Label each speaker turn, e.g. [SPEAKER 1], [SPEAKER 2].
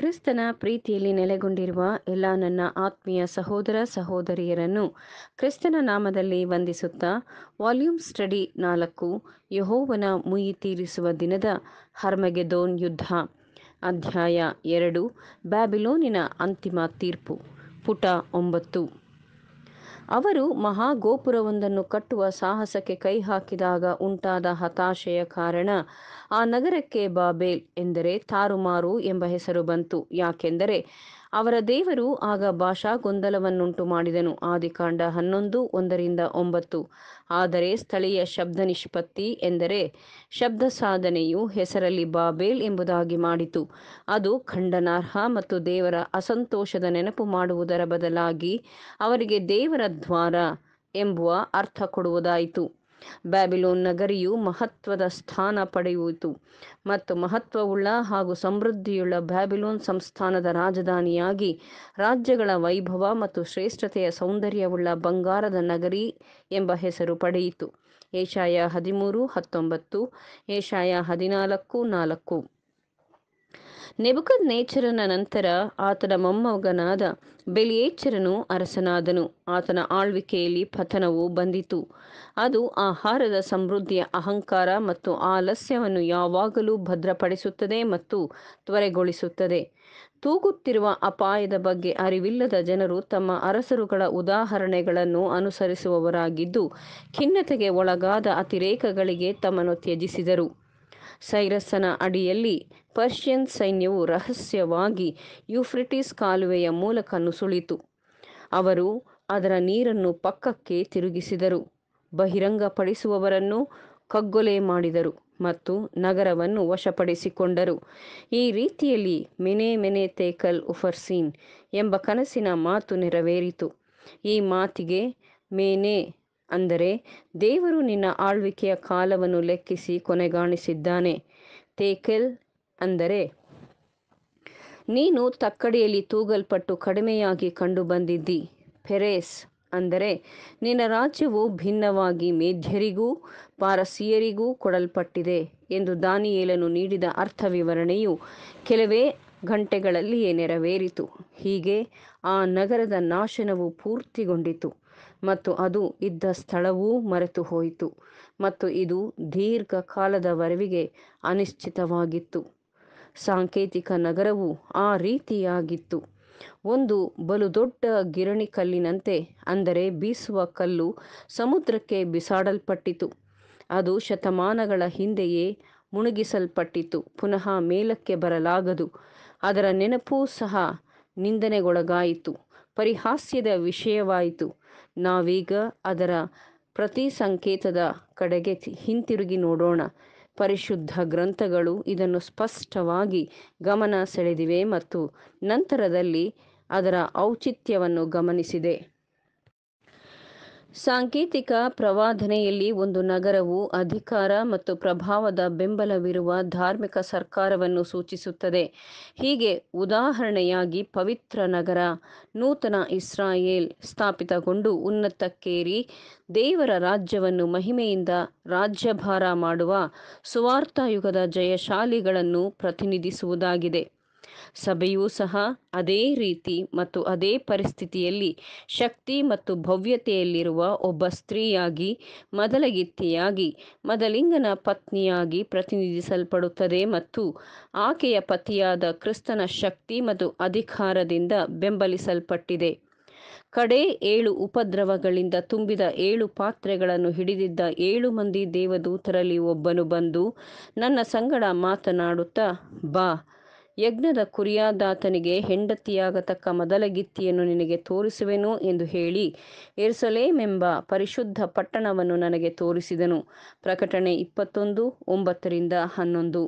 [SPEAKER 1] ಕ್ರಿಸ್ತನ ಪ್ರೀತಿಯಲ್ಲಿ ನೆಲೆಗೊಂಡಿರುವ ಎಲ್ಲ ನನ್ನ ಆತ್ಮೀಯ ಸಹೋದರ ಸಹೋದರಿಯರನ್ನು ಕ್ರಿಸ್ತನ ನಾಮದಲ್ಲಿ ವಂದಿಸುತ್ತಾ ವಾಲ್ಯೂಮ್ ಸ್ಟಡಿ ನಾಲ್ಕು ಯಹೋವನ ಮುಯಿ ತೀರಿಸುವ ದಿನದ ಹರ್ಮಗೆದೋನ್ ಯುದ್ಧ ಅಧ್ಯಾಯ ಎರಡು ಬ್ಯಾಬಿಲೋನಿನ ಅಂತಿಮ ತೀರ್ಪು ಪುಟ ಒಂಬತ್ತು ಅವರು ಮಹಾ ಮಹಾಗೋಪುರವೊಂದನ್ನು ಕಟ್ಟುವ ಸಾಹಸಕ್ಕೆ ಕೈ ಹಾಕಿದಾಗ ಉಂಟಾದ ಹತಾಶೆಯ ಕಾರಣ ಆ ನಗರಕ್ಕೆ ಬಾಬೇಲ್ ಎಂದರೆ ತಾರುಮಾರು ಎಂಬ ಹೆಸರು ಬಂತು ಯಾಕೆಂದರೆ ಅವರ ದೇವರು ಆಗ ಭಾಷಾ ಗೊಂದಲವನ್ನುಂಟು ಮಾಡಿದನು ಆದಿಕಾಂಡ ಹನ್ನೊಂದು ಒಂದರಿಂದ ಒಂಬತ್ತು ಆದರೆ ಸ್ಥಳೀಯ ಶಬ್ದ ನಿಷ್ಪತ್ತಿ ಎಂದರೆ ಶಬ್ದ ಸಾಧನೆಯು ಹೆಸರಲ್ಲಿ ಬಾಬೇಲ್ ಎಂಬುದಾಗಿ ಮಾಡಿತು ಅದು ಖಂಡನಾರ್ಹ ಮತ್ತು ದೇವರ ಅಸಂತೋಷದ ನೆನಪು ಮಾಡುವುದರ ಬದಲಾಗಿ ಅವರಿಗೆ ದೇವರ ದ್ವಾರ ಎಂಬುವ ಅರ್ಥ ಕೊಡುವುದಾಯಿತು ಬ್ಯಾಬಿಲೋನ್ ನಗರಿಯು ಮಹತ್ವದ ಸ್ಥಾನ ಪಡೆಯುವುದು ಮತ್ತು ಮಹತ್ವವುಳ್ಳ ಹಾಗೂ ಸಮೃದ್ಧಿಯುಳ್ಳ ಬ್ಯಾಬಿಲೋನ್ ಸಂಸ್ಥಾನದ ರಾಜಧಾನಿಯಾಗಿ ರಾಜ್ಯಗಳ ವೈಭವ ಮತ್ತು ಶ್ರೇಷ್ಠತೆಯ ಸೌಂದರ್ಯವುಳ್ಳ ಬಂಗಾರದ ನಗರಿ ಎಂಬ ಹೆಸರು ಪಡೆಯಿತು ಏಷಾಯ ಹದಿಮೂರು ಹತ್ತೊಂಬತ್ತು ಏಷಾಯ ಹದಿನಾಲ್ಕು ನಾಲ್ಕು ನೆಬುಕದ್ ನೇಚರನ ನಂತರ ಆತನ ಮೊಮ್ಮಗನಾದ ಬೆಲಿಯೇಚರನು ಅರಸನಾದನು ಆತನ ಆಳ್ವಿಕೆಯಲ್ಲಿ ಪತನವು ಬಂದಿತು ಅದು ಆಹಾರದ ಸಮೃದ್ಧಿಯ ಅಹಂಕಾರ ಮತ್ತು ಆಲಸ್ಯವನ್ನು ಯಾವಾಗಲೂ ಭದ್ರಪಡಿಸುತ್ತದೆ ಮತ್ತು ತ್ವರೆಗೊಳಿಸುತ್ತದೆ ತೂಗುತ್ತಿರುವ ಅಪಾಯದ ಬಗ್ಗೆ ಅರಿವಿಲ್ಲದ ಜನರು ತಮ್ಮ ಅರಸರುಗಳ ಉದಾಹರಣೆಗಳನ್ನು ಅನುಸರಿಸುವವರಾಗಿದ್ದು ಖಿನ್ನತೆಗೆ ಒಳಗಾದ ಅತಿರೇಕಗಳಿಗೆ ತಮ್ಮನ್ನು ತ್ಯಜಿಸಿದರು ಸೈರಸನ ಅಡಿಯಲ್ಲಿ ಪರ್ಷಿಯನ್ ಸೈನ್ಯವು ರಹಸ್ಯವಾಗಿ ಯುಫ್ರಿಟಿಸ್ ಕಾಲುವೆಯ ಮೂಲಕ ನುಸುಳಿತು ಅವರು ಅದರ ನೀರನ್ನು ಪಕ್ಕಕ್ಕೆ ತಿರುಗಿಸಿದರು ಬಹಿರಂಗಪಡಿಸುವವರನ್ನು ಕಗ್ಗೊಲೆ ಮಾಡಿದರು ಮತ್ತು ನಗರವನ್ನು ವಶಪಡಿಸಿಕೊಂಡರು ಈ ರೀತಿಯಲ್ಲಿ ಮೆನೆ ಮೆನೆ ತೇಕಲ್ ಉಫರ್ಸೀನ್ ಎಂಬ ಕನಸಿನ ಮಾತು ನೆರವೇರಿತು ಈ ಮಾತಿಗೆ ಮೇನೆ ಅಂದರೆ ದೇವರು ನಿನ್ನ ಆಳ್ವಿಕೆಯ ಕಾಲವನ್ನು ಲೆಕ್ಕಿಸಿ ಕೊನೆಗಾಣಿಸಿದ್ದಾನೆ ತೇಕೆಲ್ ಅಂದರೆ ನೀನು ತಕ್ಕಡಿಯಲ್ಲಿ ತೂಗಲ್ಪಟ್ಟು ಕಡಿಮೆಯಾಗಿ ಕಂಡು ಬಂದಿದ್ದಿ ಫೆರೇಸ್ ಅಂದರೆ ನಿನ್ನ ರಾಜ್ಯವು ಭಿನ್ನವಾಗಿ ಮೇಧ್ಯರಿಗೂ ಪಾರಸೀಯರಿಗೂ ಕೊಡಲ್ಪಟ್ಟಿದೆ ಎಂದು ದಾನಿಯೇಲನು ನೀಡಿದ ಅರ್ಥ ವಿವರಣೆಯು ಕೆಲವೇ ಗಂಟೆಗಳಲ್ಲಿಯೇ ನೆರವೇರಿತು ಹೀಗೆ ಆ ನಗರದ ನಾಶನವು ಪೂರ್ತಿಗೊಂಡಿತು ಮತ್ತು ಅದು ಇದ್ದ ಸ್ಥಳವೂ ಮರೆತು ಹೋಯಿತು ಮತ್ತು ಇದು ದೀರ್ಘ ಕಾಲದವರೆಗೆ ಅನಿಶ್ಚಿತವಾಗಿತ್ತು ಸಾಂಕೇತಿಕ ನಗರವು ಆ ರೀತಿಯಾಗಿತ್ತು ಒಂದು ಬಲು ದೊಡ್ಡ ಗಿರಣಿ ಕಲ್ಲಿನಂತೆ ಅಂದರೆ ಬೀಸುವ ಕಲ್ಲು ಸಮುದ್ರಕ್ಕೆ ಬಿಸಾಡಲ್ಪಟ್ಟಿತು ಅದು ಶತಮಾನಗಳ ಹಿಂದೆಯೇ ಮುಣುಗಿಸಲ್ಪಟ್ಟಿತು ಪುನಃ ಮೇಲಕ್ಕೆ ಬರಲಾಗದು ಅದರ ನೆನಪೂ ಸಹ ನಿಂದನೆಗೊಳಗಾಯಿತು ಪರಿಹಾಸ್ಯದ ವಿಷಯವಾಯಿತು ನಾವೀಗ ಅದರ ಪ್ರತಿ ಸಂಕೇತದ ಕಡೆಗೆ ಹಿಂತಿರುಗಿ ನೋಡೋಣ ಪರಿಶುದ್ಧ ಗ್ರಂಥಗಳು ಇದನ್ನು ಸ್ಪಷ್ಟವಾಗಿ ಗಮನ ಸೆಳೆದಿವೆ ಮತ್ತು ನಂತರದಲ್ಲಿ ಅದರ ಔಚಿತ್ಯವನ್ನು ಗಮನಿಸಿದೆ ಸಾಂಕೇತಿಕ ಪ್ರವಾದನೆಯಲ್ಲಿ ಒಂದು ನಗರವು ಅಧಿಕಾರ ಮತ್ತು ಪ್ರಭಾವದ ಬೆಂಬಲವಿರುವ ಧಾರ್ಮಿಕ ಸರ್ಕಾರವನ್ನು ಸೂಚಿಸುತ್ತದೆ ಹೀಗೆ ಉದಾಹರಣೆಯಾಗಿ ಪವಿತ್ರ ನಗರ ನೂತನ ಇಸ್ರಾಯೇಲ್ ಸ್ಥಾಪಿತಗೊಂಡು ಉನ್ನತಕ್ಕೇರಿ ದೇವರ ರಾಜ್ಯವನ್ನು ಮಹಿಮೆಯಿಂದ ರಾಜ್ಯಭಾರ ಮಾಡುವ ಯುಗದ ಜಯಶಾಲಿಗಳನ್ನು ಪ್ರತಿನಿಧಿಸುವುದಾಗಿದೆ ಸಭೆಯೂ ಸಹ ಅದೇ ರೀತಿ ಮತ್ತು ಅದೇ ಪರಿಸ್ಥಿತಿಯಲ್ಲಿ ಶಕ್ತಿ ಮತ್ತು ಭವ್ಯತೆಯಲ್ಲಿರುವ ಒಬ್ಬ ಸ್ತ್ರೀಯಾಗಿ ಮೊದಲಗಿತ್ತೆಯಾಗಿ ಮದಲಿಂಗನ ಪತ್ನಿಯಾಗಿ ಪ್ರತಿನಿಧಿಸಲ್ಪಡುತ್ತದೆ ಮತ್ತು ಆಕೆಯ ಪತಿಯಾದ ಕ್ರಿಸ್ತನ ಶಕ್ತಿ ಮತ್ತು ಅಧಿಕಾರದಿಂದ ಬೆಂಬಲಿಸಲ್ಪಟ್ಟಿದೆ ಕಡೆ ಏಳು ಉಪದ್ರವಗಳಿಂದ ತುಂಬಿದ ಏಳು ಪಾತ್ರೆಗಳನ್ನು ಹಿಡಿದಿದ್ದ ಏಳು ಮಂದಿ ದೇವದೂತರಲ್ಲಿ ಒಬ್ಬನು ಬಂದು ನನ್ನ ಸಂಗಡ ಮಾತನಾಡುತ್ತಾ ಬಾ ಯಜ್ಞದ ಕುರಿಯಾದಾತನಿಗೆ ಹೆಂಡತಿಯಾಗತಕ್ಕ ಮೊದಲ ಗಿತ್ತಿಯನ್ನು ನಿನಗೆ ತೋರಿಸುವೆನು ಎಂದು ಹೇಳಿ ಏರ್ಸಲೇಮೆಂಬ ಪರಿಶುದ್ಧ ಪಟ್ಟಣವನ್ನು ನನಗೆ ತೋರಿಸಿದನು ಪ್ರಕಟಣೆ ಇಪ್ಪತ್ತೊಂದು ಒಂಬತ್ತರಿಂದ ಹನ್ನೊಂದು